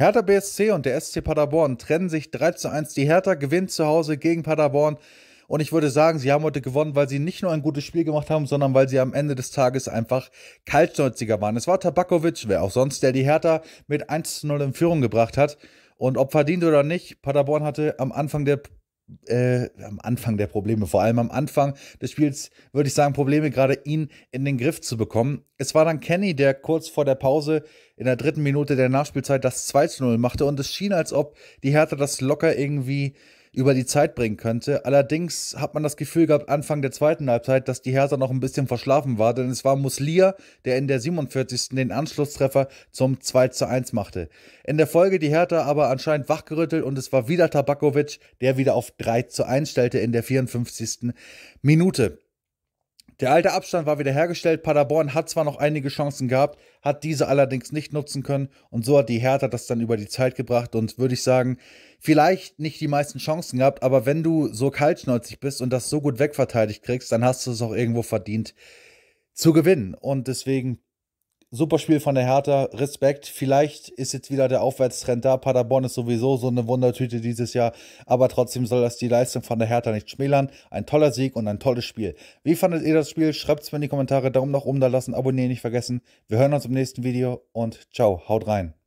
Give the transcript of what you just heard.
Hertha BSC und der SC Paderborn trennen sich 3 zu 1. Die Hertha gewinnt zu Hause gegen Paderborn. Und ich würde sagen, sie haben heute gewonnen, weil sie nicht nur ein gutes Spiel gemacht haben, sondern weil sie am Ende des Tages einfach kaltschnäuziger waren. Es war Tabakovic, wer auch sonst, der die Hertha mit 1 zu 0 in Führung gebracht hat. Und ob verdient oder nicht, Paderborn hatte am Anfang der äh, am Anfang der Probleme, vor allem am Anfang des Spiels, würde ich sagen, Probleme gerade ihn in den Griff zu bekommen. Es war dann Kenny, der kurz vor der Pause in der dritten Minute der Nachspielzeit das 2 zu 0 machte und es schien, als ob die Hertha das locker irgendwie über die Zeit bringen könnte. Allerdings hat man das Gefühl gehabt, Anfang der zweiten Halbzeit, dass die Hertha noch ein bisschen verschlafen war, denn es war Muslia, der in der 47. den Anschlusstreffer zum 2 zu 1 machte. In der Folge die Hertha aber anscheinend wachgerüttelt und es war wieder Tabakovic, der wieder auf 3 zu 1 stellte in der 54. Minute. Der alte Abstand war wieder hergestellt. Paderborn hat zwar noch einige Chancen gehabt, hat diese allerdings nicht nutzen können und so hat die Hertha das dann über die Zeit gebracht und würde ich sagen, vielleicht nicht die meisten Chancen gehabt, aber wenn du so kaltschnäuzig bist und das so gut wegverteidigt kriegst, dann hast du es auch irgendwo verdient zu gewinnen und deswegen super Spiel von der Hertha, Respekt. Vielleicht ist jetzt wieder der Aufwärtstrend da. Paderborn ist sowieso so eine Wundertüte dieses Jahr, aber trotzdem soll das die Leistung von der Hertha nicht schmälern. Ein toller Sieg und ein tolles Spiel. Wie fandet ihr das Spiel? Schreibt es mir in die Kommentare, Daumen nach oben da lassen, abonnieren nicht vergessen. Wir hören uns im nächsten Video und ciao, haut rein.